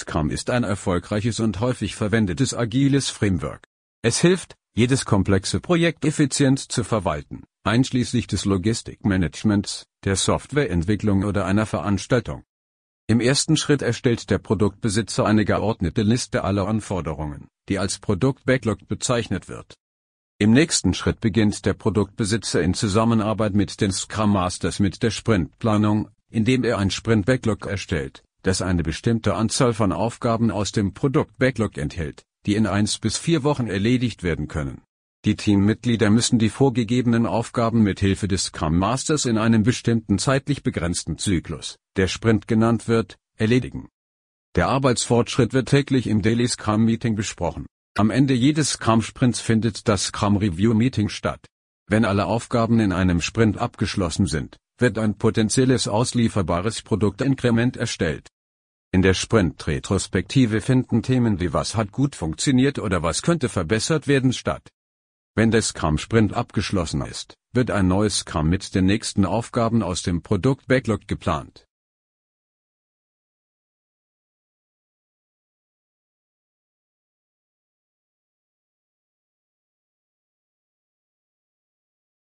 Scrum ist ein erfolgreiches und häufig verwendetes agiles Framework. Es hilft, jedes komplexe Projekt effizient zu verwalten, einschließlich des Logistikmanagements, der Softwareentwicklung oder einer Veranstaltung. Im ersten Schritt erstellt der Produktbesitzer eine geordnete Liste aller Anforderungen, die als Produkt-Backlog bezeichnet wird. Im nächsten Schritt beginnt der Produktbesitzer in Zusammenarbeit mit den Scrum Masters mit der Sprintplanung, indem er ein Sprint-Backlog erstellt, das eine bestimmte Anzahl von Aufgaben aus dem Produkt-Backlog enthält, die in eins bis vier Wochen erledigt werden können. Die Teammitglieder müssen die vorgegebenen Aufgaben mit Hilfe des Scrum Masters in einem bestimmten zeitlich begrenzten Zyklus, der Sprint genannt wird, erledigen. Der Arbeitsfortschritt wird täglich im Daily Scrum Meeting besprochen. Am Ende jedes Scrum Sprints findet das Scrum Review Meeting statt. Wenn alle Aufgaben in einem Sprint abgeschlossen sind, wird ein potenzielles auslieferbares Produktinkrement erstellt. In der Sprint-Retrospektive finden Themen wie was hat gut funktioniert oder was könnte verbessert werden statt. Wenn der Scrum-Sprint abgeschlossen ist, wird ein neues Scrum mit den nächsten Aufgaben aus dem Produkt-Backlog geplant.